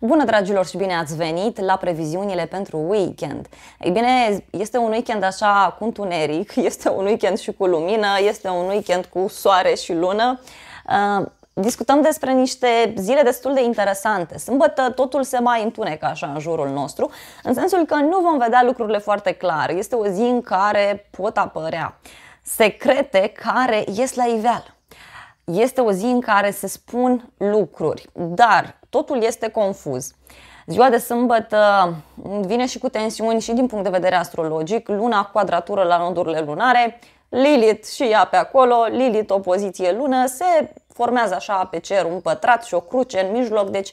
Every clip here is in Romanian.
Bună, dragilor, și bine ați venit la previziunile pentru weekend. Ei bine, este un weekend așa cu întuneric, este un weekend și cu lumină, este un weekend cu soare și lună. Uh, discutăm despre niște zile destul de interesante. Sâmbătă totul se mai întunecă așa în jurul nostru, în sensul că nu vom vedea lucrurile foarte clar. Este o zi în care pot apărea secrete care ies la iveală. Este o zi în care se spun lucruri, dar totul este confuz. Ziua de sâmbătă vine și cu tensiuni și din punct de vedere astrologic, luna quadratură la nodurile lunare, Lilith și ea pe acolo, Lilith opoziție lună, se formează așa pe cer un pătrat și o cruce în mijloc, deci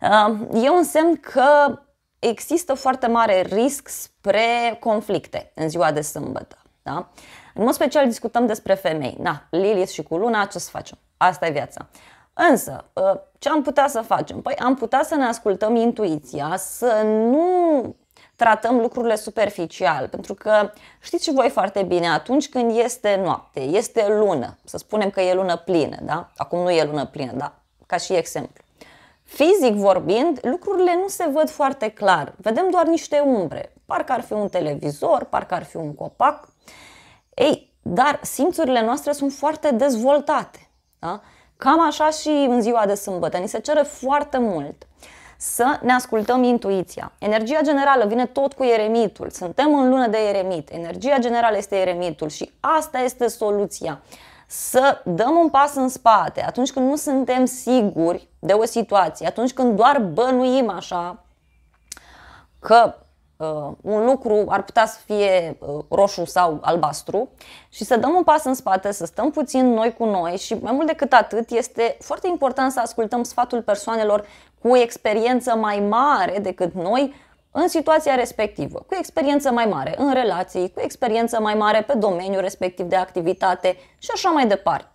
uh, e un semn că există foarte mare risc spre conflicte în ziua de sâmbătă. Da? În mod special discutăm despre femei. Na, Lilith și cu Luna, ce să facem? Asta e viața. Însă, ă, ce am putea să facem? Păi am putea să ne ascultăm intuiția, să nu tratăm lucrurile superficial, pentru că știți și voi foarte bine, atunci când este noapte, este lună, să spunem că e lună plină, da? Acum nu e lună plină, da? Ca și exemplu. Fizic vorbind, lucrurile nu se văd foarte clar. Vedem doar niște umbre. Parcă ar fi un televizor, parcă ar fi un copac. Ei, dar simțurile noastre sunt foarte dezvoltate. Da? Cam așa și în ziua de sâmbătă. Ni se cere foarte mult să ne ascultăm intuiția. Energia generală vine tot cu eremitul. Suntem în lună de eremit. Energia generală este eremitul și asta este soluția. Să dăm un pas în spate atunci când nu suntem siguri de o situație, atunci când doar bănuim așa că Uh, un lucru ar putea să fie uh, roșu sau albastru și să dăm un pas în spate, să stăm puțin noi cu noi și mai mult decât atât este foarte important să ascultăm sfatul persoanelor cu experiență mai mare decât noi în situația respectivă, cu experiență mai mare în relații, cu experiență mai mare pe domeniul respectiv de activitate și așa mai departe.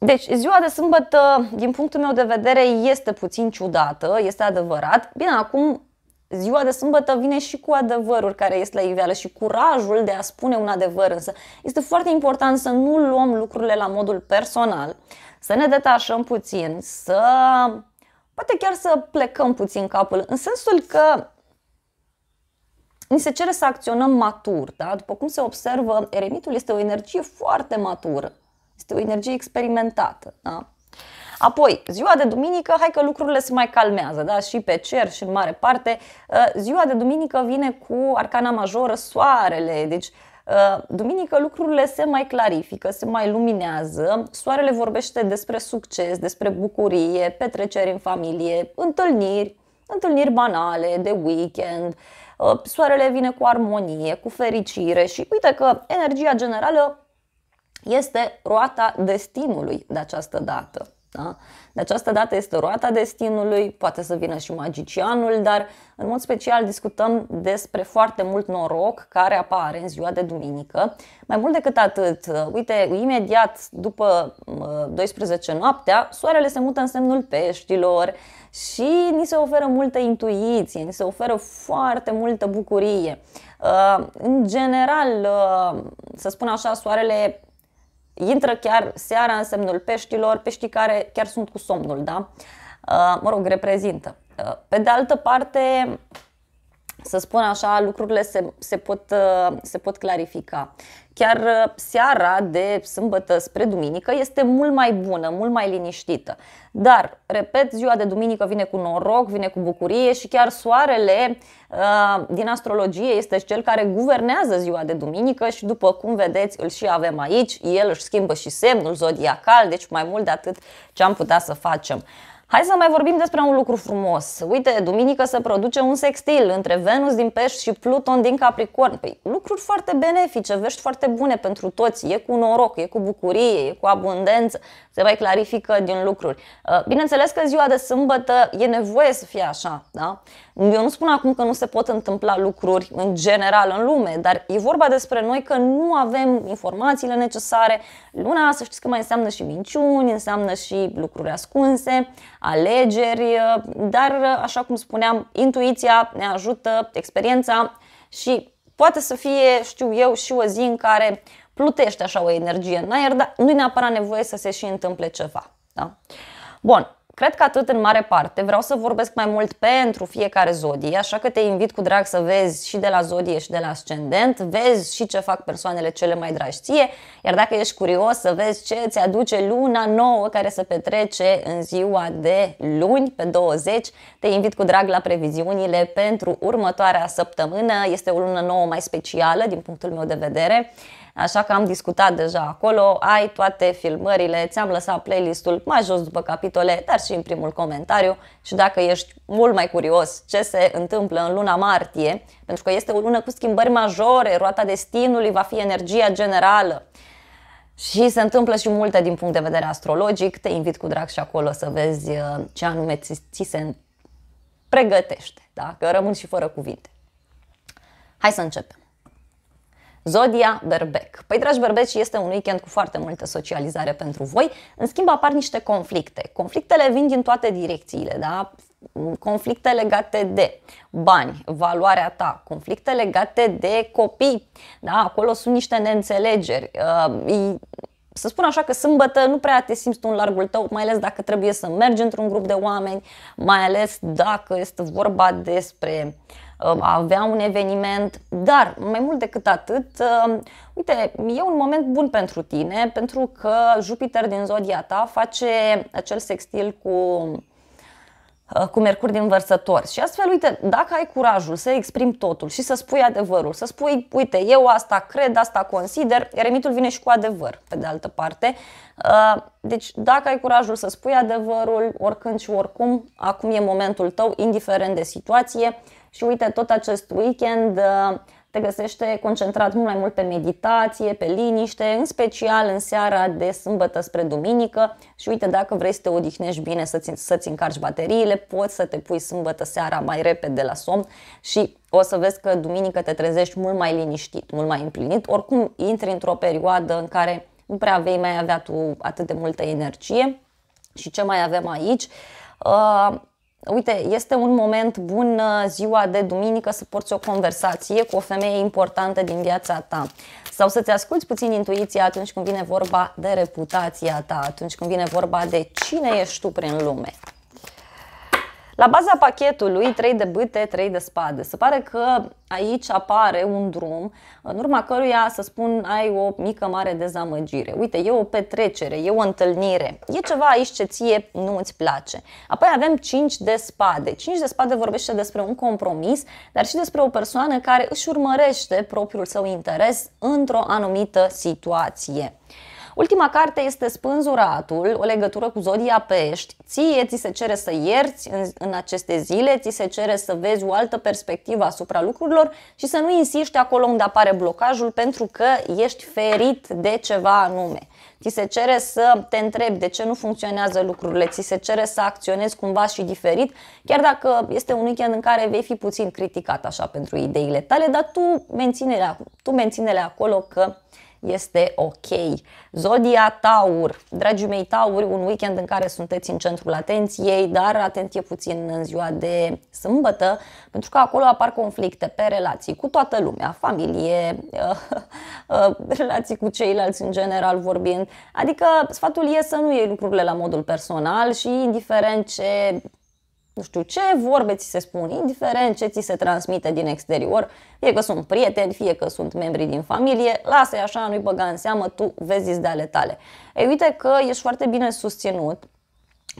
Deci, ziua de sâmbătă, din punctul meu de vedere, este puțin ciudată, este adevărat. Bine, acum ziua de sâmbătă vine și cu adevărul care este la iveală și curajul de a spune un adevăr. Însă este foarte important să nu luăm lucrurile la modul personal, să ne detașăm puțin, să poate chiar să plecăm puțin capul, în sensul că ni se cere să acționăm matur. Da? După cum se observă, eremitul este o energie foarte matură, este o energie experimentată. Da? Apoi, ziua de duminică, hai că lucrurile se mai calmează, da? și pe cer și în mare parte. Uh, ziua de duminică vine cu arcana majoră, soarele, deci uh, Duminică lucrurile se mai clarifică, se mai luminează, soarele vorbește despre succes, despre bucurie, petreceri în familie, întâlniri, întâlniri banale de weekend, uh, soarele vine cu armonie, cu fericire și uite că energia generală este roata destinului de această dată. Da? De această dată este roata destinului, poate să vină și magicianul, dar în mod special discutăm despre foarte mult noroc care apare în ziua de duminică. Mai mult decât atât, uite, imediat după 12 noaptea, soarele se mută în semnul peștilor și ni se oferă multă intuiție, ni se oferă foarte multă bucurie. Uh, în general, uh, să spun așa, soarele Intră chiar seara în semnul peștilor, peștii care chiar sunt cu somnul, da? Uh, mă rog, reprezintă. Uh, pe de altă parte, să spun așa, lucrurile se, se, pot, uh, se pot clarifica chiar uh, seara de sâmbătă spre duminică este mult mai bună, mult mai liniștită. Dar, repet, ziua de duminică vine cu noroc, vine cu bucurie și chiar soarele uh, din astrologie este cel care guvernează ziua de duminică și după cum vedeți îl și avem aici, el își schimbă și semnul zodiacal, deci mai mult de atât ce am putea să facem. Hai să mai vorbim despre un lucru frumos. Uite, duminică se produce un sextil între Venus din Pești și Pluton din Capricorn. Păi, lucruri foarte benefice, vești foarte bune pentru toți. E cu noroc, e cu bucurie, e cu abundență. Se mai clarifică din lucruri. Uh, bineînțeles că ziua de sâmbătă e nevoie să fie așa, da? Eu nu spun acum că nu se pot întâmpla lucruri în general în lume, dar e vorba despre noi că nu avem informațiile necesare. Luna, să știți că mai înseamnă și minciuni, înseamnă și lucruri ascunse alegeri, uh, dar, uh, așa cum spuneam, intuiția ne ajută, experiența și poate să fie, știu eu, și o zi în care plutește așa o energie în aer, dar nu-i neapărat nevoie să se și întâmple ceva. Da? Bun, Cred că atât în mare parte. Vreau să vorbesc mai mult pentru fiecare zodie, așa că te invit cu drag să vezi și de la zodie și de la ascendent, vezi și ce fac persoanele cele mai dragi ție, iar dacă ești curios să vezi ce îți aduce luna nouă care se petrece în ziua de luni, pe 20, te invit cu drag la previziunile pentru următoarea săptămână. Este o lună nouă mai specială din punctul meu de vedere. Așa că am discutat deja acolo, ai toate filmările, ți-am lăsat playlistul mai jos după capitole, dar și în primul comentariu și dacă ești mult mai curios ce se întâmplă în luna martie, pentru că este o lună cu schimbări majore, roata destinului va fi energia generală. Și se întâmplă și multe din punct de vedere astrologic, te invit cu drag și acolo să vezi uh, ce anume ți, ți se pregătește, da? că rămân și fără cuvinte. Hai să începem! Zodia Berbec. Păi, dragi berbeci, este un weekend cu foarte multă socializare pentru voi. În schimb, apar niște conflicte. Conflictele vin din toate direcțiile, da? conflicte legate de bani, valoarea ta, conflicte legate de copii, da? acolo sunt niște neînțelegeri. Uh, să spun așa că sâmbătă nu prea te simți tu în largul tău, mai ales dacă trebuie să mergi într-un grup de oameni, mai ales dacă este vorba despre uh, a avea un eveniment, dar mai mult decât atât, um, uite, e un moment bun pentru tine, pentru că Jupiter din zodia ta face acel sextil cu uh, cu Mercur din Vărsător. Și astfel, uite, dacă ai curajul să exprimi totul și să spui adevărul, să spui, uite, eu asta cred, asta consider, eremitul vine și cu adevăr, pe de altă parte. Uh, deci, dacă ai curajul să spui adevărul, oricând și oricum, acum e momentul tău, indiferent de situație, și uite, tot acest weekend uh, te găsește concentrat mult mai mult pe meditație, pe liniște, în special în seara de sâmbătă spre duminică și uite dacă vrei să te odihnești bine, să-ți, să-ți încarci bateriile, poți să te pui sâmbătă seara mai repede la somn și o să vezi că duminică te trezești mult mai liniștit, mult mai împlinit, oricum intri într-o perioadă în care nu prea vei mai avea tu atât de multă energie și ce mai avem aici, uh, uite, este un moment bun uh, ziua de duminică să porți o conversație cu o femeie importantă din viața ta sau să-ți asculți puțin intuiția atunci când vine vorba de reputația ta, atunci când vine vorba de cine ești tu prin lume. La baza pachetului, 3 de bâte, 3 de spade. Se pare că aici apare un drum în urma căruia, să spun, ai o mică mare dezamăgire. Uite, e o petrecere, e o întâlnire, e ceva aici ce ție nu îți place. Apoi avem 5 de spade. 5 de spade vorbește despre un compromis, dar și despre o persoană care își urmărește propriul său interes într-o anumită situație. Ultima carte este Spânzuratul, o legătură cu zodia pești. Ție ți se cere să ierți în, în aceste zile, ți se cere să vezi o altă perspectivă asupra lucrurilor și să nu insiști acolo unde apare blocajul pentru că ești ferit de ceva anume. Ți se cere să te întrebi de ce nu funcționează lucrurile, ți se cere să acționezi cumva și diferit, chiar dacă este un weekend în care vei fi puțin criticat așa pentru ideile tale, dar tu menține-le, tu menține acolo că uh, este ok. Zodia Taur, dragii mei Tauri, un weekend în care sunteți în centrul atenției, dar atenție puțin în ziua de sâmbătă, pentru că acolo apar conflicte pe relații cu toată lumea, familie, uh, relații cu ceilalți în general vorbind. Adică sfatul e să nu iei lucrurile la modul personal și indiferent ce nu știu ce vorbe ți se spun, indiferent ce ți se transmite din exterior, fie că sunt prieteni, fie că sunt membri din familie, lasă-i așa, nu-i băga în seamă, tu vezi de ale tale. Ei, uite că ești foarte bine susținut,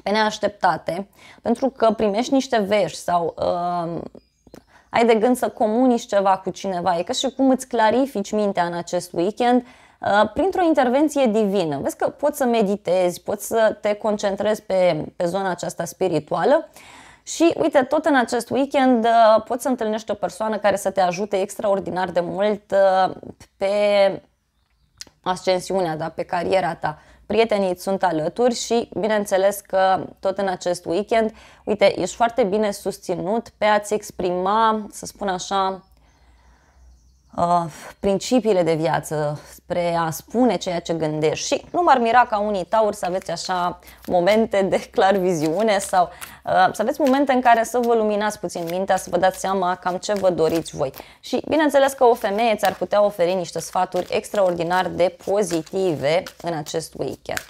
pe neașteptate, pentru că primești niște vești sau uh, ai de gând să comunici ceva cu cineva. E ca și cum îți clarifici mintea în acest weekend uh, printr-o intervenție divină. Vezi că poți să meditezi, poți să te concentrezi pe, pe zona aceasta spirituală și uite, tot în acest weekend uh, poți să întâlnești o persoană care să te ajute extraordinar de mult uh, pe ascensiunea, ta, pe cariera ta. Prietenii îți sunt alături și bineînțeles că tot în acest weekend, uite, ești foarte bine susținut pe a-ți exprima, să spun așa, uh, principiile de viață, spre a spune ceea ce gândești. Și nu m-ar mira ca unii tauri să aveți așa momente de clar viziune sau uh, să aveți momente în care să vă luminați puțin mintea, să vă dați seama cam ce vă doriți voi. Și bineînțeles că o femeie ți-ar putea oferi niște sfaturi extraordinar de pozitive în acest weekend.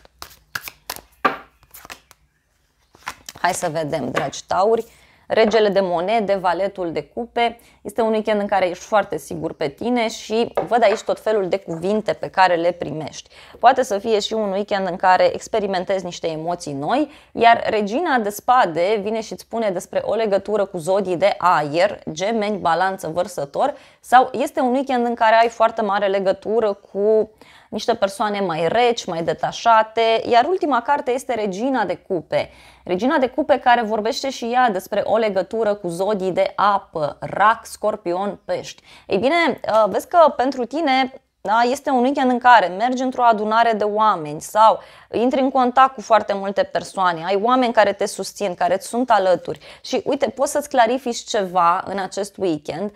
Hai să vedem, dragi tauri, Regele de monede, valetul de cupe, este un weekend în care ești foarte sigur pe tine și văd aici tot felul de cuvinte pe care le primești. Poate să fie și un weekend în care experimentezi niște emoții noi, iar regina de spade vine și îți spune despre o legătură cu zodii de aer, gemeni, balanță, vărsător sau este un weekend în care ai foarte mare legătură cu niște persoane mai reci, mai detașate, iar ultima carte este Regina de Cupe. Regina de Cupe care vorbește și ea despre o legătură cu zodii de apă, rac, scorpion, pești. Ei bine, uh, vezi că pentru tine da? Este un weekend în care mergi într-o adunare de oameni sau intri în contact cu foarte multe persoane, ai oameni care te susțin, care îți sunt alături și uite, poți să-ți clarifici ceva în acest weekend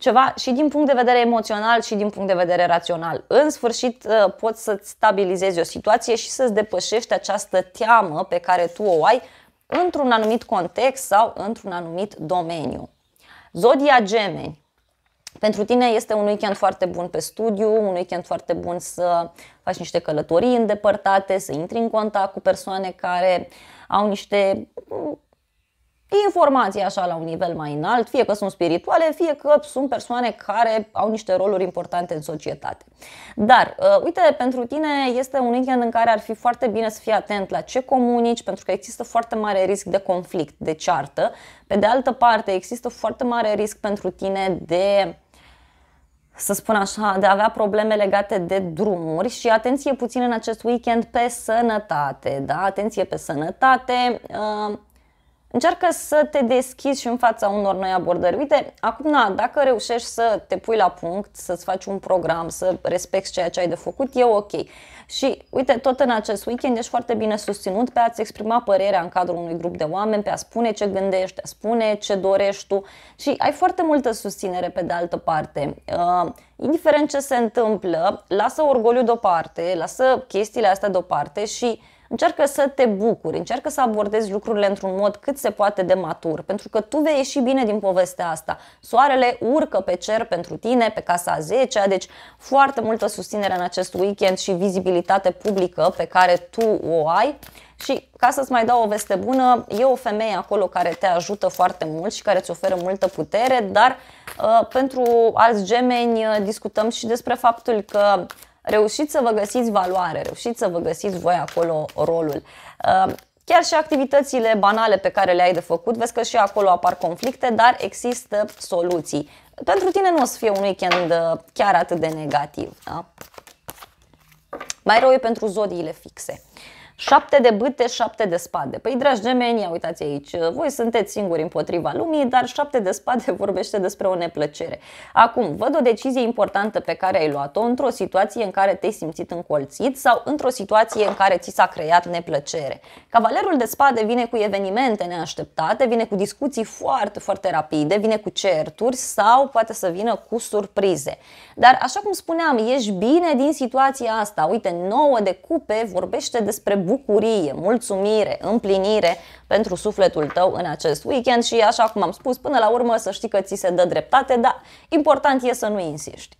ceva și din punct de vedere emoțional și din punct de vedere rațional. În sfârșit uh, poți să-ți stabilizezi o situație și să-ți depășești această teamă pe care tu o ai într-un anumit context sau într-un anumit domeniu. Zodia Gemeni. Pentru tine este un weekend foarte bun pe studiu, un weekend foarte bun să faci niște călătorii îndepărtate, să intri în contact cu persoane care au niște informații așa la un nivel mai înalt, fie că sunt spirituale, fie că sunt persoane care au niște roluri importante în societate. Dar, uh, uite, pentru tine este un weekend în care ar fi foarte bine să fii atent la ce comunici, pentru că există foarte mare risc de conflict, de ceartă. Pe de altă parte, există foarte mare risc pentru tine de să spun așa, de a avea probleme legate de drumuri și atenție puțin în acest weekend pe sănătate, da? Atenție pe sănătate. Uh, Încearcă să te deschizi și în fața unor noi abordări. Uite, acum, na, dacă reușești să te pui la punct, să-ți faci un program, să respecti ceea ce ai de făcut, e ok. Și, uite, tot în acest weekend ești foarte bine susținut pe a-ți exprima părerea în cadrul unui grup de oameni, pe a spune ce gândești, a spune ce dorești tu și ai foarte multă susținere pe de altă parte. Uh, indiferent ce se întâmplă, lasă orgoliul deoparte, lasă chestiile astea deoparte și încearcă să te bucuri, încearcă să abordezi lucrurile într-un mod cât se poate de matur, pentru că tu vei ieși bine din povestea asta. Soarele urcă pe cer pentru tine, pe casa 10 deci foarte multă susținere în acest weekend și vizibilitate publică pe care tu o ai. Și ca să-ți mai dau o veste bună, e o femeie acolo care te ajută foarte mult și care îți oferă multă putere, dar uh, pentru alți gemeni uh, discutăm și despre faptul că Reușiți să vă găsiți valoare, reușiți să vă găsiți voi acolo rolul. Uh, chiar și activitățile banale pe care le ai de făcut, vezi că și acolo apar conflicte, dar există soluții. Pentru tine nu o să fie un weekend uh, chiar atât de negativ. Da? Mai rău e pentru zodiile fixe. Uh, Șapte de bâte, șapte de spade. Păi, dragi gemeni, uitați aici, voi sunteți singuri împotriva lumii, dar șapte de spade vorbește despre o neplăcere. Acum, văd o decizie importantă pe care ai luat-o într-o situație în care te-ai simțit încolțit sau într-o situație în care ți s-a creat neplăcere. Cavalerul de spade vine cu evenimente neașteptate, vine cu discuții foarte, foarte rapide, vine cu certuri sau poate să vină cu surprize. Dar, așa cum spuneam, ești bine din situația asta. Uite, nouă de cupe vorbește despre bucurie, mulțumire, împlinire pentru sufletul tău în acest weekend și așa cum am spus, până la urmă să știi că ți se dă dreptate, dar important e să nu insiști.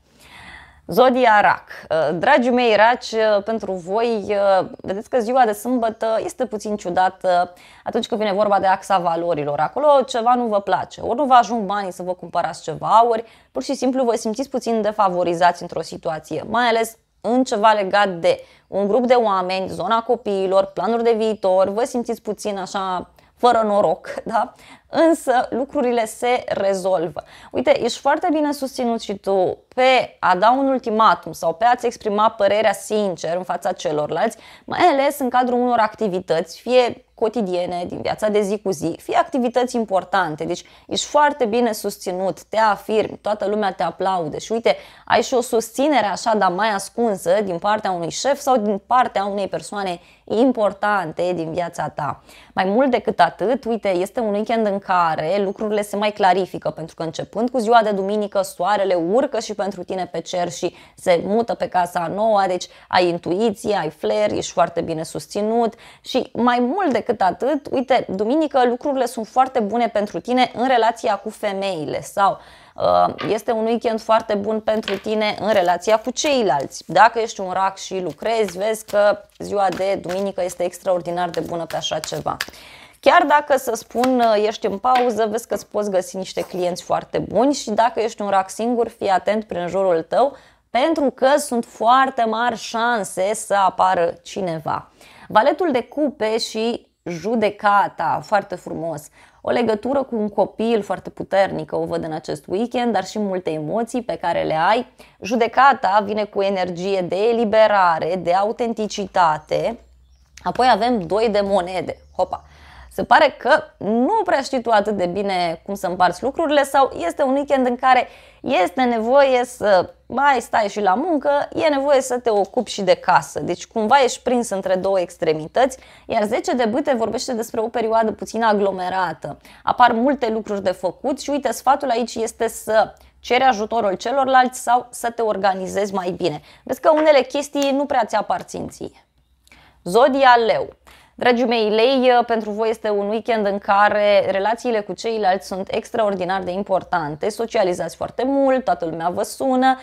Zodia Rac. Uh, dragii mei raci, uh, pentru voi, uh, vedeți că ziua de sâmbătă este puțin ciudată atunci când vine vorba de axa valorilor. Acolo ceva nu vă place, ori nu vă ajung banii să vă cumpărați ceva, ori pur și simplu vă simțiți puțin defavorizați într-o situație, mai ales în ceva legat de un grup de oameni, zona copiilor, planuri de viitor, vă simțiți puțin așa fără noroc, da? însă lucrurile se rezolvă. Uite, ești foarte bine susținut și tu pe a da un ultimatum sau pe a-ți exprima părerea sincer în fața celorlalți, mai ales în cadrul unor activități, fie cotidiene, din viața de zi cu zi, fie activități importante. Deci ești foarte bine susținut, te afirmi, toată lumea te aplaude și uite, ai și o susținere așa, dar mai ascunsă din partea unui șef sau din partea unei persoane importante din viața ta. Mai mult decât atât, uite, este un weekend în care lucrurile se mai clarifică, pentru că începând cu ziua de duminică, soarele urcă și pentru tine pe cer și se mută pe casa nouă, deci ai intuiție, ai flair, ești foarte bine susținut și mai mult decât atât, uite, duminică lucrurile sunt foarte bune pentru tine în relația cu femeile sau uh, este un weekend foarte bun pentru tine în relația cu ceilalți. Dacă ești un rac și lucrezi, vezi că ziua de duminică este extraordinar de bună pe așa ceva. Chiar dacă, să spun, uh, ești în pauză, vezi că îți poți găsi niște clienți foarte buni și dacă ești un rac singur, fii atent prin jurul tău, pentru că sunt foarte mari șanse să apară cineva. Valetul de cupe și judecata, foarte frumos. O legătură cu un copil foarte puternică o văd în acest weekend, dar și multe emoții pe care le ai. Judecata vine cu energie de eliberare, de autenticitate. Apoi avem doi de monede. Hopa! Se pare că nu prea știi tu atât de bine cum să împarți lucrurile sau este un weekend în care este nevoie să mai stai și la muncă, e nevoie să te ocupi și de casă. Deci cumva ești prins între două extremități, iar 10 de bâte vorbește despre o perioadă puțin aglomerată. Apar multe lucruri de făcut și uite, sfatul aici este să ceri ajutorul celorlalți sau să te organizezi mai bine. Vezi că unele chestii nu prea ți aparțin ție. Zodia Leu. Dragii mei, lei, uh, pentru voi este un weekend în care relațiile cu ceilalți sunt extraordinar de importante, socializați foarte mult, toată lumea vă sună,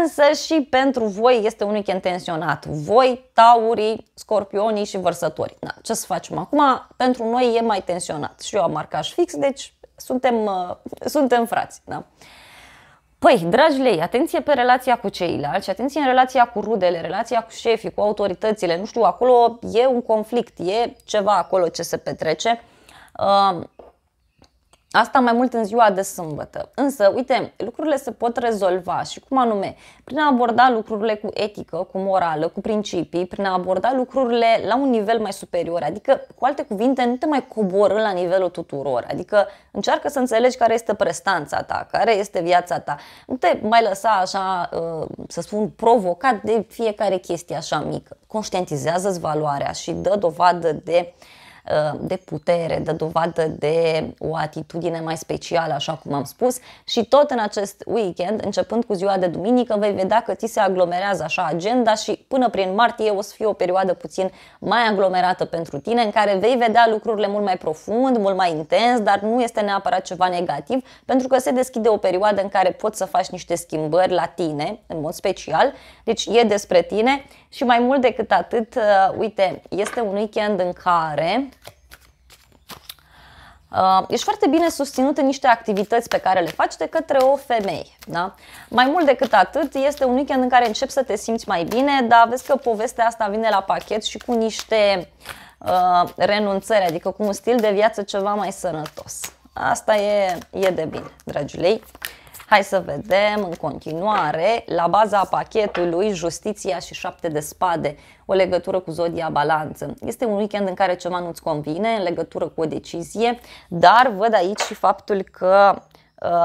însă și pentru voi este un weekend tensionat. Voi, taurii, scorpionii și vărsători. Da, ce să facem acum? Pentru noi e mai tensionat și eu am marcaj fix, deci suntem, uh, suntem frați. Da? Păi, dragi lei, atenție pe relația cu ceilalți, atenție în relația cu rudele, relația cu șefii, cu autoritățile, nu știu, acolo e un conflict, e ceva acolo ce se petrece. Uh, Asta mai mult în ziua de sâmbătă. Însă, uite, lucrurile se pot rezolva și cum anume? Prin a aborda lucrurile cu etică, cu morală, cu principii, prin a aborda lucrurile la un nivel mai superior. Adică, cu alte cuvinte, nu te mai coborâ la nivelul tuturor. Adică, încearcă să înțelegi care este prestanța ta, care este viața ta. Nu te mai lăsa așa, uh, să spun, provocat de fiecare chestie așa mică. Conștientizează-ți valoarea și dă dovadă de uh, Uh, de putere, de dovadă de o atitudine mai specială, așa cum am spus, și tot în acest weekend, începând cu ziua de duminică, vei vedea că ți se aglomerează așa agenda și până prin martie o să fie o perioadă puțin mai aglomerată pentru tine, în care vei vedea lucrurile mult mai profund, mult mai intens, dar nu este neapărat ceva negativ, pentru că se deschide o perioadă în care poți să faci niște schimbări la tine, în mod special, deci e despre tine și mai mult decât atât, uh, uite, este un weekend în care Uh, ești foarte bine susținut în niște activități pe care le faci de către o femeie. Da? Mai mult decât atât, este un weekend în care începi să te simți mai bine, dar vezi că povestea asta vine la pachet și cu niște uh, renunțări, adică cu un stil de viață ceva mai sănătos. Asta e, e de bine, dragilei. Hai să vedem în continuare, la baza pachetului, justiția și șapte de spade o legătură cu zodia balanță. Este un weekend în care ceva nu-ți convine în legătură cu o decizie, dar văd aici și faptul că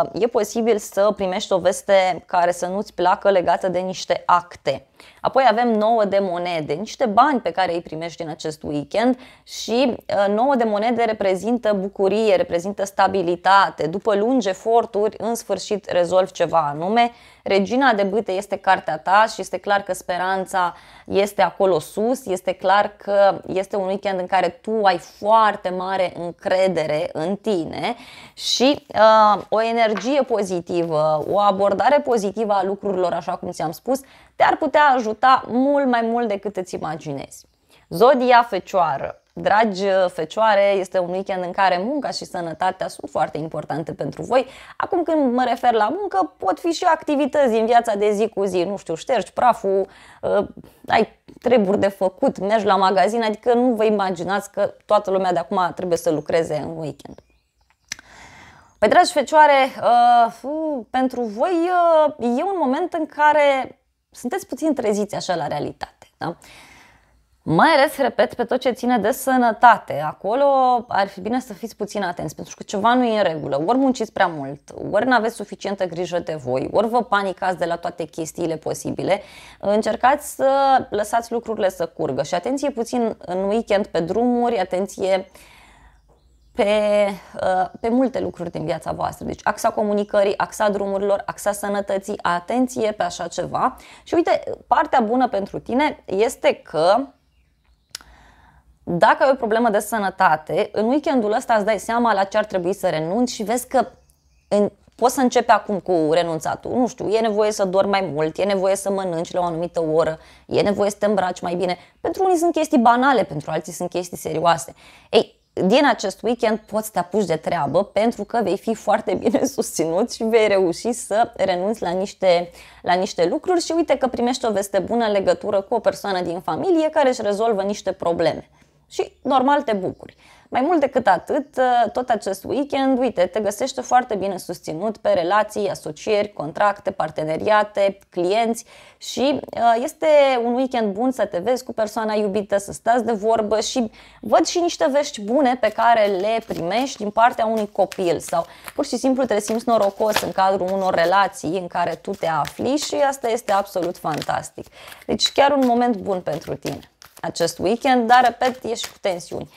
uh, e posibil să primești o veste care să nu-ți placă legată de niște acte Apoi avem 9 de monede, niște bani pe care îi primești în acest weekend și 9 uh, de monede reprezintă bucurie, reprezintă stabilitate. După lungi eforturi, în sfârșit rezolvi ceva anume. Regina de bâte este cartea ta și este clar că speranța este acolo sus, este clar că este un weekend în care tu ai foarte mare încredere în tine și uh, o energie pozitivă, o abordare pozitivă a lucrurilor, așa cum ți-am spus, te-ar putea ajuta mult mai mult decât îți imaginezi. Zodia Fecioară Dragi uh, fecioare, este un weekend în care munca și sănătatea sunt foarte importante pentru voi. Acum când mă refer la muncă, pot fi și activități din viața de zi cu zi. Nu știu, ștergi praful, uh, ai treburi de făcut, mergi la magazin, adică nu vă imaginați că toată lumea de acum trebuie să lucreze în weekend. Păi, dragi fecioare, uh, pentru voi uh, e un moment în care sunteți puțin treziți așa la realitate. Da? Mai ales, repet, pe tot ce ține de sănătate. Acolo ar fi bine să fiți puțin atenți, pentru că ceva nu e în regulă. Ori munciți prea mult, ori nu aveți suficientă grijă de voi, ori vă panicați de la toate chestiile posibile. Încercați să lăsați lucrurile să curgă și atenție puțin în weekend pe drumuri, atenție uh, pe, uh, pe multe lucruri din viața voastră. Deci axa comunicării, axa drumurilor, axa sănătății, atenție pe așa ceva. Și uite, partea bună pentru tine este că dacă ai o problemă de sănătate, în weekendul ăsta îți dai seama la ce ar trebui să renunți și vezi că în, poți să începi acum cu renunțatul. Nu știu, e nevoie să dormi mai mult, e nevoie să mănânci la o anumită oră, e nevoie să te îmbraci mai bine. Pentru unii sunt chestii banale, pentru alții sunt chestii serioase. Ei, din acest weekend poți să te apuci de treabă pentru că vei fi foarte bine susținut și vei reuși să renunți la niște, la niște lucruri și uite că primești o veste bună în legătură cu o persoană din familie care își rezolvă niște probleme. Și normal te bucuri. Mai mult decât atât, ă, tot acest weekend, uite, te găsește foarte bine susținut pe relații, asocieri, contracte, parteneriate, clienți și ă, este un weekend bun să te vezi cu persoana iubită, să stați de vorbă și văd și niște vești bune pe care le primești din partea unui copil sau pur și simplu te simți norocos în cadrul unor relații în care tu te afli și asta este absolut fantastic. Deci chiar un moment bun pentru tine acest weekend, dar, repet, ești cu tensiuni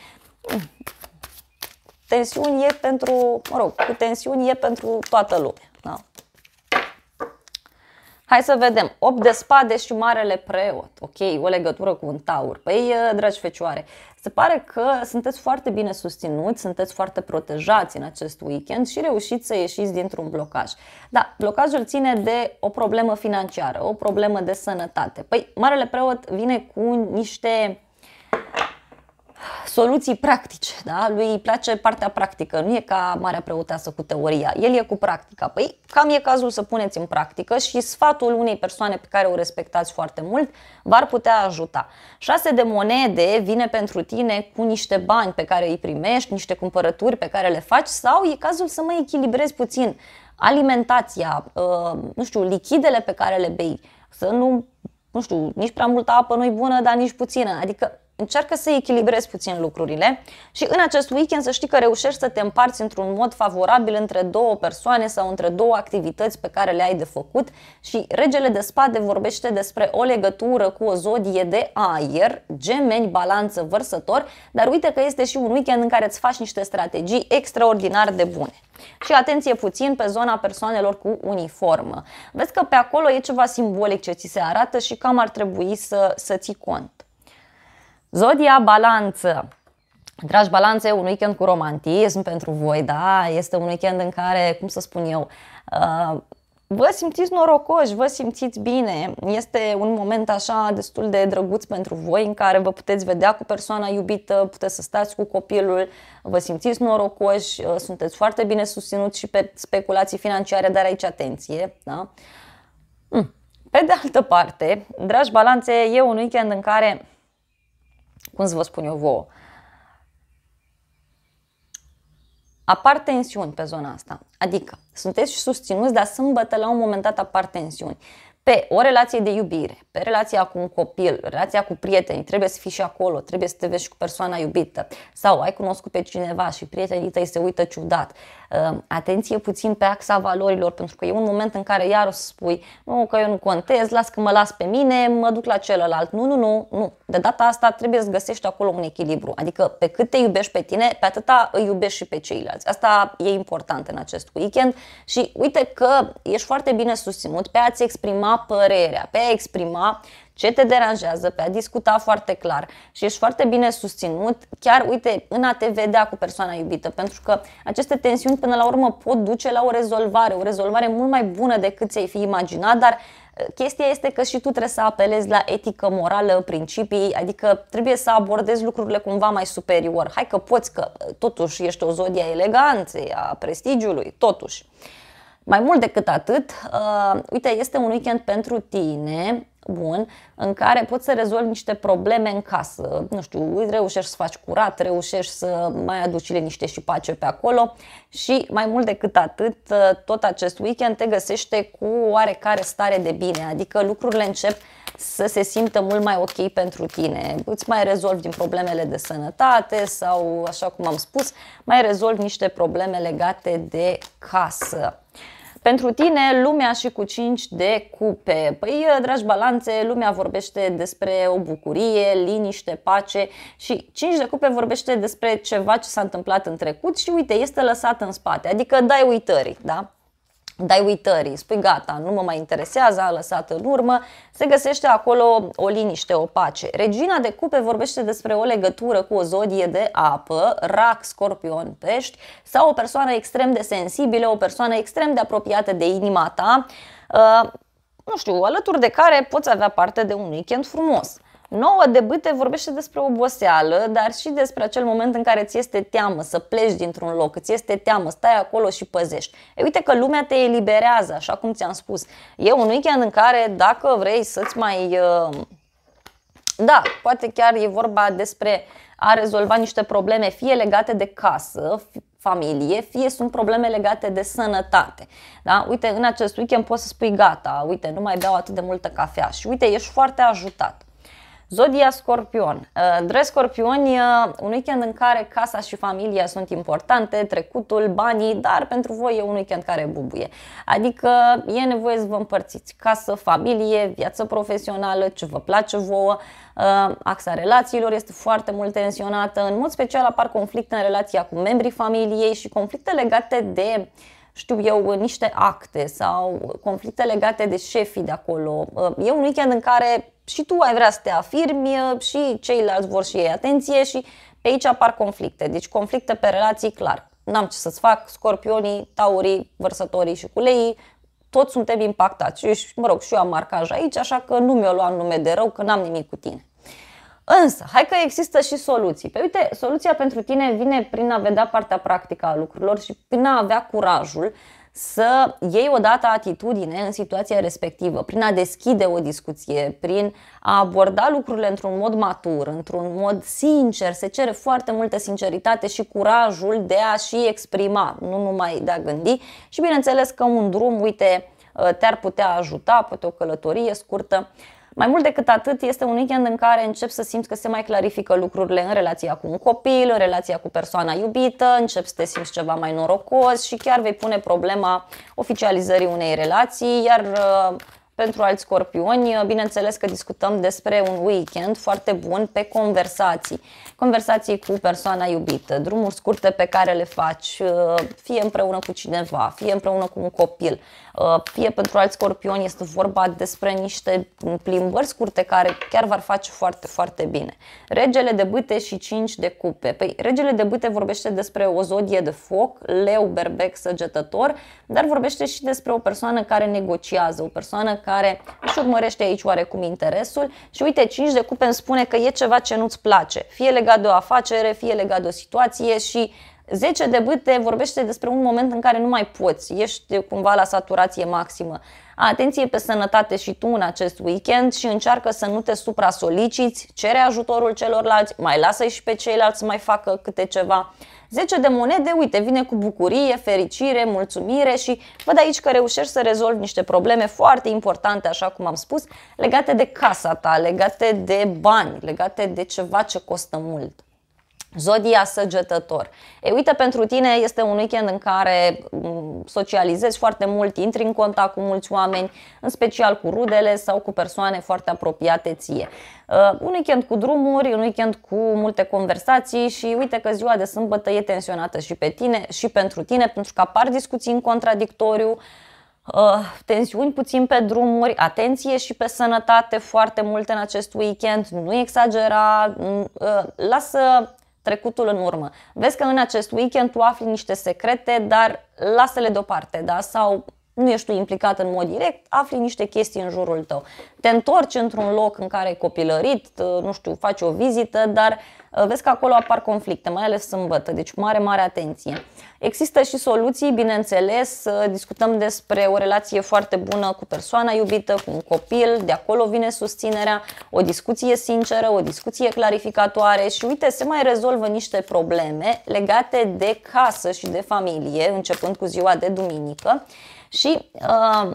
tensiuni e pentru, mă rog, cu tensiuni e pentru toată lumea. Da? Hai să vedem. 8 de spade și marele preot. Ok, o legătură cu un taur. Păi, dragi fecioare, se pare că sunteți foarte bine susținuți, sunteți foarte protejați în acest weekend și reușiți să ieșiți dintr-un blocaj. Da, blocajul ține de o problemă financiară, o problemă de sănătate. Păi, marele preot vine cu niște soluții practice, da? lui îi place partea practică, nu e ca marea preoteasă cu teoria, el e cu practica. Păi cam e cazul să puneți în practică și sfatul unei persoane pe care o respectați foarte mult v-ar putea ajuta. Șase de monede vine pentru tine cu niște bani pe care îi primești, niște cumpărături pe care le faci sau e cazul să mai echilibrezi puțin alimentația, uh, nu știu, lichidele pe care le bei, să nu, nu știu, nici prea multă apă nu-i bună, dar nici puțină, adică încearcă să echilibrezi puțin lucrurile și în acest weekend să știi că reușești să te împarți într-un mod favorabil între două persoane sau între două activități pe care le ai de făcut și regele de spade vorbește despre o legătură cu o zodie de aer, gemeni, balanță, vărsător, dar uite că este și un weekend în care îți faci niște strategii extraordinar de bune. Și atenție puțin pe zona persoanelor cu uniformă. Vezi că pe acolo e ceva simbolic ce ți se arată și cam ar trebui să, să ții cont. Zodia Balanță. Dragi balanțe, un weekend cu romantism pentru voi, da, este un weekend în care, cum să spun eu, uh, vă simțiți norocoși, vă simțiți bine, este un moment așa destul de drăguț pentru voi în care vă puteți vedea cu persoana iubită, puteți să stați cu copilul, vă simțiți norocoși, uh, sunteți foarte bine susținuți și pe speculații financiare, dar aici atenție, da? Hmm. Pe de altă parte, dragi balanțe, e un weekend în care cum să vă spun eu vouă, apar tensiuni pe zona asta. Adică sunteți susținuți, dar sâmbătă la un moment dat apar tensiuni pe o relație de iubire, pe relația cu un copil, relația cu prieteni, trebuie să fii și acolo, trebuie să te vezi și cu persoana iubită sau ai cunoscut pe cineva și prietenii tăi se uită ciudat. Ehm, atenție puțin pe axa valorilor, pentru că e un moment în care iar o să spui nu că eu nu contez, las că mă las pe mine, mă duc la celălalt. Nu, nu, nu, nu. De data asta trebuie să găsești acolo un echilibru. Adică pe cât te iubești pe tine, pe atâta îi iubești și pe ceilalți. Asta e important în acest weekend și uite că ești foarte bine susținut pe a-ți exprima părerea, pe a exprima ce te deranjează, pe a discuta foarte clar și ești foarte bine susținut, chiar uite, în a te vedea cu persoana iubită, pentru că aceste tensiuni până la urmă pot duce la o rezolvare, o rezolvare mult mai bună decât ți-ai fi imaginat, dar uh, Chestia este că și tu trebuie să apelezi la etică, morală, principii, adică trebuie să abordezi lucrurile cumva mai superior. Hai că poți, că uh, totuși ești o zodie eleganței, a prestigiului, totuși. Mai mult decât atât, uh, uite, este un weekend pentru tine bun în care poți să rezolvi niște probleme în casă. Nu știu, reușești să faci curat, reușești să mai aduci liniște și pace pe acolo și mai mult decât atât, uh, tot acest weekend te găsește cu oarecare stare de bine, adică lucrurile încep să se simtă mult mai ok pentru tine. Îți mai rezolvi din problemele de sănătate sau, așa cum am spus, mai rezolvi niște probleme legate de casă. Pentru tine, lumea și cu 5 de cupe. Păi, uh, dragi balanțe, lumea vorbește despre o bucurie, liniște, pace și 5 de cupe vorbește despre ceva ce s-a întâmplat în trecut și uite, este lăsat în spate, adică dai uitării, da? dai uitării, spui gata, nu mă mai interesează, a lăsat în urmă, se găsește acolo o liniște, o pace. Regina de cupe vorbește despre o legătură cu o zodie de apă, rac, scorpion, pești sau o persoană extrem de sensibilă, o persoană extrem de apropiată de inima ta, uh, nu știu, alături de care poți avea parte de un weekend frumos. Nouă de bâte vorbește despre oboseală, dar și despre acel moment în care ți este teamă să pleci dintr-un loc, ți este teamă, stai acolo și păzești. E uite că lumea te eliberează, așa cum ți-am spus. E un weekend în care dacă vrei să-ți mai... Uh, da, poate chiar e vorba despre a rezolva niște probleme fie legate de casă, familie, fie sunt probleme legate de sănătate. Da? Uite, în acest weekend poți să spui gata, uite, nu mai beau atât de multă cafea și uite, ești foarte ajutat. Zodia Scorpion. Uh, Scorpion e uh, un weekend în care casa și familia sunt importante, trecutul, banii, dar pentru voi e un weekend care bubuie. Adică e nevoie să vă împărțiți casă, familie, viață profesională, ce vă place vouă, uh, axa relațiilor este foarte mult tensionată, în mod special apar conflicte în relația cu membrii familiei și conflicte legate de știu eu, niște acte sau conflicte legate de șefii de acolo. E un weekend în care și tu ai vrea să te afirmi și ceilalți vor și ei atenție și pe aici apar conflicte. Deci conflicte pe relații, clar. N-am ce să-ți fac, scorpionii, taurii, vărsătorii și culeii, toți suntem impactați. Și, mă rog, și eu am marcaj aici, așa că nu mi-o lua nume de rău, că n-am nimic cu tine. Însă, hai că există și soluții. Pe păi uite, soluția pentru tine vine prin a vedea partea practică a lucrurilor și prin a avea curajul să iei odată atitudine în situația respectivă, prin a deschide o discuție, prin a aborda lucrurile într-un mod matur, într-un mod sincer, se cere foarte multă sinceritate și curajul de a și exprima, nu numai de a gândi. Și bineînțeles că un drum, uite, te-ar putea ajuta, poate o călătorie scurtă. Mai mult decât atât, este un weekend în care încep să simți că se mai clarifică lucrurile în relația cu un copil, în relația cu persoana iubită, începi să te simți ceva mai norocos și chiar vei pune problema oficializării unei relații, iar uh, pentru alți scorpioni, uh, bineînțeles că discutăm despre un weekend foarte bun pe conversații. Conversații cu persoana iubită, drumuri scurte pe care le faci, uh, fie împreună cu cineva, fie împreună cu un copil, uh, fie pentru alți scorpioni este vorba despre niște plimbări scurte care chiar v-ar face foarte, foarte bine. Regele de bâte și 5 de cupe. Păi, regele de bâte vorbește despre o zodie de foc, leu, berbec, săgetător, dar vorbește și despre o persoană care negociază, o persoană care își urmărește aici oarecum interesul și uite, 5 de cupe îmi spune că e ceva ce nu-ți place, fie legat de o afacere, fie legat de o situație și 10 de bâte vorbește despre un moment în care nu mai poți, ești cumva la saturație maximă atenție pe sănătate și tu în acest weekend și încearcă să nu te supra-soliciți, cere ajutorul celorlalți, mai lasă-i și pe ceilalți să mai facă câte ceva. 10 de monede, uite, vine cu bucurie, fericire, mulțumire și văd aici că reușești să rezolvi niște probleme foarte importante, așa cum am spus, legate de casa ta, legate de bani, legate de ceva ce costă mult. Zodia săgetător. E, uite, pentru tine este un weekend în care socializezi foarte mult, intri în contact cu mulți oameni, în special cu rudele sau cu persoane foarte apropiate ție. Uh, un weekend cu drumuri, un weekend cu multe conversații și uite că ziua de sâmbătă e tensionată și pe tine și pentru tine, pentru că apar discuții în contradictoriu, uh, tensiuni puțin pe drumuri, atenție și pe sănătate foarte mult în acest weekend, nu exagera, uh, lasă trecutul în urmă. Vezi că în acest weekend tu afli niște secrete, dar lasă-le deoparte, da? Sau nu ești tu implicat în mod direct, afli niște chestii în jurul tău. Te întorci într-un loc în care ai copilărit, ă, nu știu, faci o vizită, dar ă, vezi că acolo apar conflicte, mai ales sâmbătă, deci mare, mare atenție. Există și soluții, bineînțeles, ă, discutăm despre o relație foarte bună cu persoana iubită, cu un copil, de acolo vine susținerea, o discuție sinceră, o discuție clarificatoare și uite, se mai rezolvă niște probleme legate de casă și de familie, începând cu ziua de duminică. Și uh,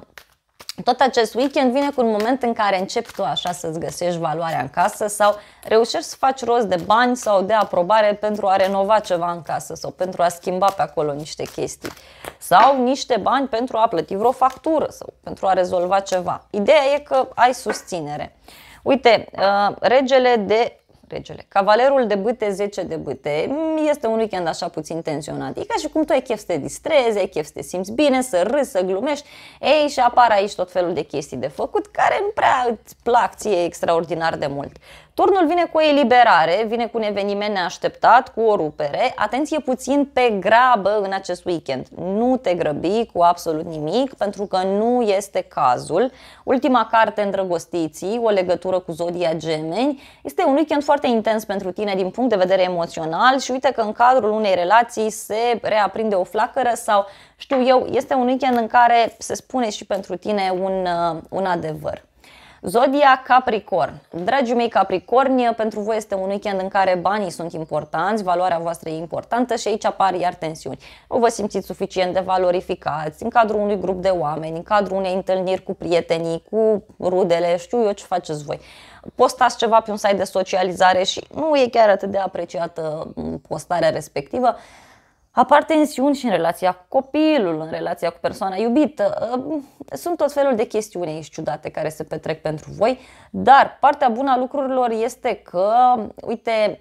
tot acest weekend vine cu un moment în care începi tu așa să-ți găsești valoarea în casă sau reușești să faci rost de bani sau de aprobare pentru a renova ceva în casă sau pentru a schimba pe acolo niște chestii sau niște bani pentru a plăti vreo factură sau pentru a rezolva ceva. Ideea e că ai susținere. Uite, uh, regele de regele. Cavalerul de bâte 10 de bâte mm, este un weekend așa puțin tensionat. E ca și cum tu ai chef să te distrezi, ai chef să te simți bine, să râzi, să glumești. Ei, și apar aici tot felul de chestii de făcut care nu prea îți plac ție extraordinar de mult. Turnul vine cu o eliberare, vine cu un eveniment neașteptat, cu o rupere. Atenție puțin pe grabă în acest weekend. Nu te grăbi cu absolut nimic, pentru că nu este cazul. Ultima carte, Îndrăgostiții, o legătură cu Zodia Gemeni, este un weekend foarte intens pentru tine din punct de vedere emoțional și uite că în cadrul unei relații se reaprinde o flacără sau, știu eu, este un weekend în care se spune și pentru tine un, uh, un adevăr. Zodia Capricorn. Dragii mei Capricorni, pentru voi este un weekend în care banii sunt importanți, valoarea voastră e importantă și aici apar iar tensiuni. Nu vă simțiți suficient de valorificați în cadrul unui grup de oameni, în cadrul unei întâlniri cu prietenii, cu rudele, știu eu ce faceți voi. Postați ceva pe un site de socializare și nu e chiar atât de apreciată postarea respectivă. Apar tensiuni și în relația cu copilul, în relația cu persoana iubită. Ă, sunt tot felul de chestiuni aici ciudate care se petrec pentru voi, dar partea bună a lucrurilor este că, uite,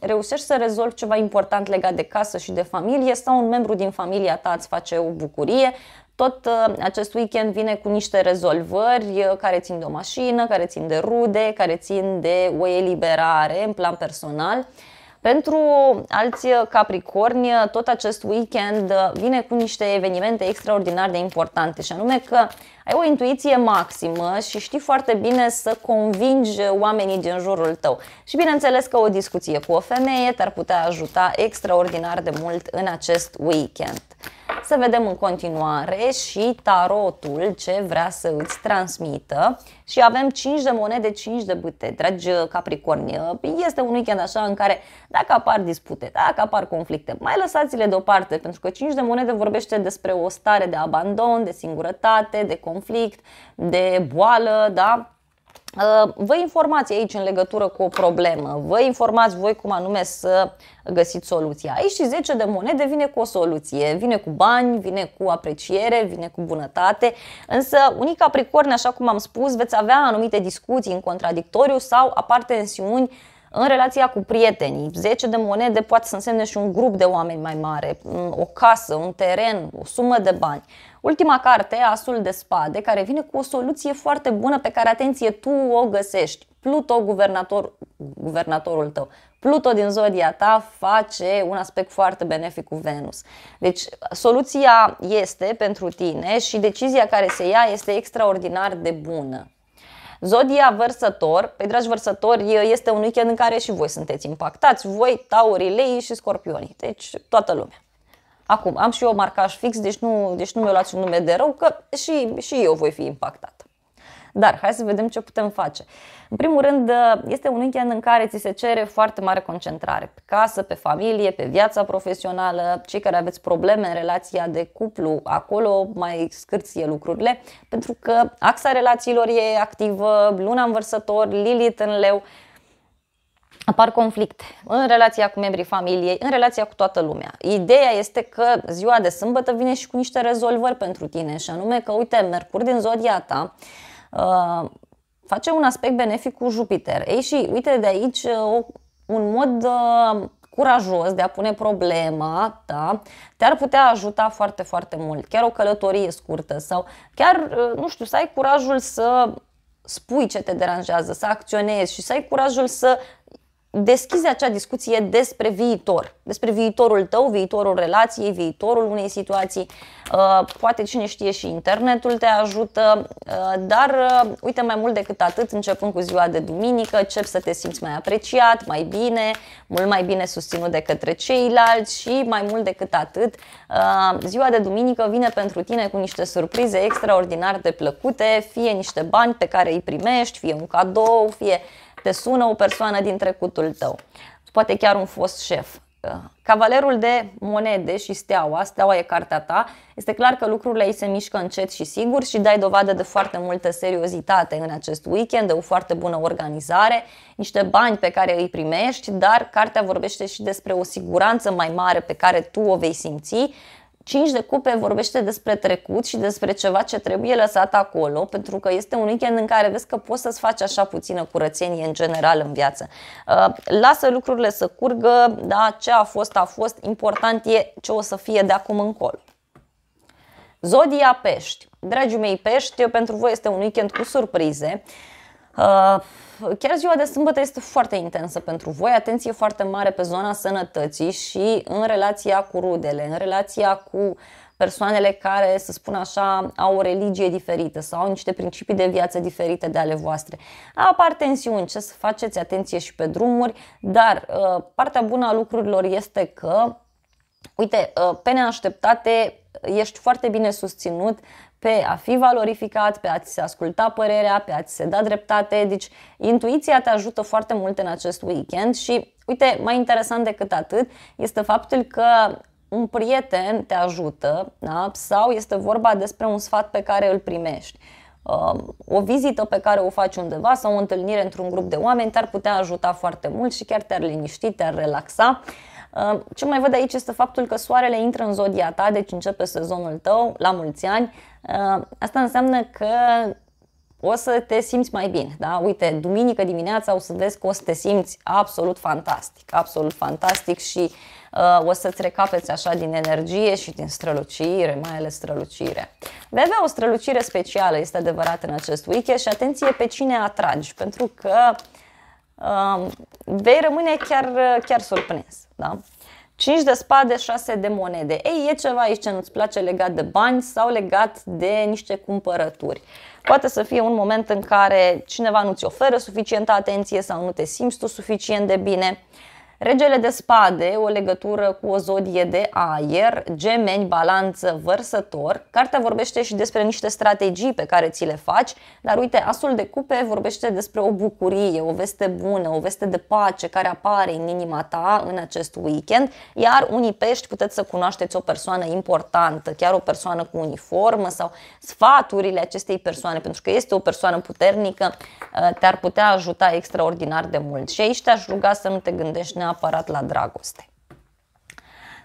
reușești să rezolvi ceva important legat de casă și de familie sau un membru din familia ta îți face o bucurie, tot ă, acest weekend vine cu niște rezolvări ă, care țin de o mașină, care țin de rude, care țin de o eliberare în plan personal. Pentru alți capricorni, tot acest weekend vine cu niște evenimente extraordinar de importante și anume că ai o intuiție maximă și știi foarte bine să convingi oamenii din jurul tău. Și bineînțeles că o discuție cu o femeie te-ar putea ajuta extraordinar de mult în acest weekend. Să vedem în continuare și tarotul ce vrea să îți transmită și avem 5 de monede, 5 de bâte, dragi Capricorni. Este un weekend așa în care dacă apar dispute, dacă apar conflicte, mai lăsați-le deoparte pentru că 5 de monede vorbește despre o stare de abandon, de singurătate, de conflict, de boală, da? Ă, vă informați aici în legătură cu o problemă, vă informați voi cum anume să găsiți soluția. Aici și 10 de monede vine cu o soluție, vine cu bani, vine cu apreciere, vine cu bunătate, însă unii capricorni, așa cum am spus, veți avea anumite discuții în contradictoriu sau apar tensiuni în relația cu prietenii. 10 de monede poate să însemne și un grup de oameni mai mare, o casă, un teren, o sumă de bani. Ultima carte, Asul de spade, care vine cu o soluție foarte bună pe care, atenție, tu o găsești. Pluto, guvernator, guvernatorul tău. Pluto din zodia ta face un aspect foarte benefic cu Venus. Deci soluția este pentru tine și decizia care se ia este extraordinar de bună. Zodia vărsător, pe dragi vărsători, este un weekend în care și voi sunteți impactați, voi, taurii, leii și scorpionii, deci toată lumea. Acum, am și eu marcaj fix, deci nu, deci nu mi-o luați un nume de rău, că și, și eu voi fi impactat. Dar hai să vedem ce putem face. În primul rând, uh, este un weekend în care ți se cere foarte mare concentrare pe casă, pe familie, pe viața profesională, cei care aveți probleme în relația de cuplu, acolo mai scârție lucrurile, pentru că axa relațiilor e activă, luna învărsător, Lilith în leu, apar conflicte în relația cu membrii familiei, în relația cu toată lumea. Ideea este că ziua de sâmbătă vine și cu niște rezolvări pentru tine și anume că, uite, Mercur din zodia ta uh, face un aspect benefic cu Jupiter. Ei și, uite, de aici uh, un mod uh, curajos de a pune problema, ta. te-ar putea ajuta foarte, foarte mult. Chiar o călătorie scurtă sau chiar, uh, nu știu, să ai curajul să spui ce te deranjează, să acționezi și să ai curajul să deschizi acea discuție despre viitor, despre viitorul tău, viitorul relației, viitorul unei situații. Uh, poate cine știe și internetul te ajută, uh, dar uh, uite mai mult decât atât, începând cu ziua de duminică, încep să te simți mai apreciat, mai bine, mult mai bine susținut de către ceilalți și mai mult decât atât, ziua de duminică vine pentru tine cu niște surprize extraordinar de plăcute, fie niște bani pe care îi primești, fie un cadou, fie uh, te sună o persoană din trecutul tău, poate chiar un fost șef. Uh, cavalerul de monede și steaua, steaua e cartea ta, este clar că lucrurile ei se mișcă încet și sigur și dai dovadă de foarte multă seriozitate în acest weekend, de o foarte bună organizare, niște bani pe care îi primești, dar cartea vorbește și despre o siguranță mai mare pe care tu o vei simți, 5 de cupe vorbește despre trecut și despre ceva ce trebuie lăsat acolo, pentru că este un weekend în care vezi că poți să-ți faci așa puțină curățenie în general în viață. Uh, lasă lucrurile să curgă, da, ce a fost, a fost, important e ce o să fie de acum încolo. Zodia Pești. Dragii mei pești, pentru voi este un weekend cu surprize. Uh, Uh, chiar ziua de sâmbătă este foarte intensă pentru voi, atenție foarte mare pe zona sănătății și în relația cu rudele, în relația cu persoanele care, să spun așa, au o religie diferită sau au niște principii de viață diferite de ale voastre. Apar tensiuni, ce să faceți, atenție și pe drumuri, dar uh, partea bună a lucrurilor este că Uite, uh, pe neașteptate ești foarte bine susținut pe a fi valorificat, pe a-ți asculta părerea, pe a-ți se da dreptate. Deci, intuiția te ajută foarte mult în acest weekend și, uite, mai interesant decât atât este faptul că un prieten te ajută da? sau este vorba despre un sfat pe care îl primești. Um, o vizită pe care o faci undeva sau o întâlnire într-un grup de oameni te-ar putea ajuta foarte mult și chiar te-ar liniști, te-ar relaxa. Um, ce mai văd aici este faptul că soarele intră în zodia ta, deci începe sezonul tău, la mulți ani. Uh, asta înseamnă că o să te simți mai bine. Da? Uite, duminică dimineața o să vezi că o să te simți absolut fantastic, absolut fantastic și uh, o să-ți recapeți așa din energie și din strălucire, mai ales strălucire. Vei avea o strălucire specială, este adevărat, în acest weekend și atenție pe cine atragi, pentru că uh, vei rămâne chiar, chiar surprins. Da? 5 de spade, 6 de monede. Ei, e ceva aici ce nu-ți place legat de bani sau legat de niște cumpărături. Poate să fie un moment în care cineva nu ți oferă suficientă atenție sau nu te simți tu suficient de bine. Regele de spade, o legătură cu o zodie de aer, gemeni, balanță, vărsător. Cartea vorbește și despre niște strategii pe care ți le faci, dar uite, asul de cupe vorbește despre o bucurie, o veste bună, o veste de pace care apare în inima ta în acest weekend, iar unii pești puteți să cunoașteți o persoană importantă, chiar o persoană cu uniformă sau sfaturile acestei persoane, pentru că este o persoană puternică, uh, te-ar putea ajuta extraordinar de mult. Și aici te-aș ruga să nu te gândești neapărat neapărat la dragoste.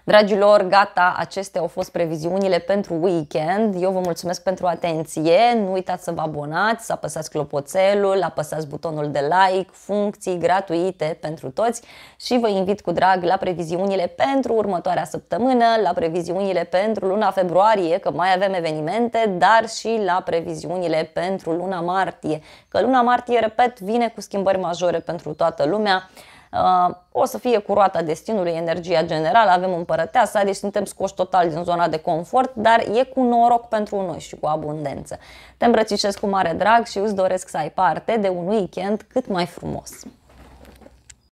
Dragilor, gata, acestea au fost previziunile pentru weekend. Eu vă mulțumesc pentru atenție. Nu uitați să vă abonați, să apăsați clopoțelul, apăsați butonul de like, funcții gratuite pentru toți și vă invit cu drag la previziunile pentru următoarea săptămână, la previziunile pentru luna februarie, că mai avem evenimente, dar și la previziunile pentru luna martie. Că luna martie, repet, vine cu schimbări majore pentru toată lumea. Uh, o să fie cu roata destinului, energia generală, avem împărăteasa, deci suntem scoși total din zona de confort, dar e cu noroc pentru noi și cu abundență. Te îmbrățișez cu mare drag și îți doresc să ai parte de un weekend cât mai frumos.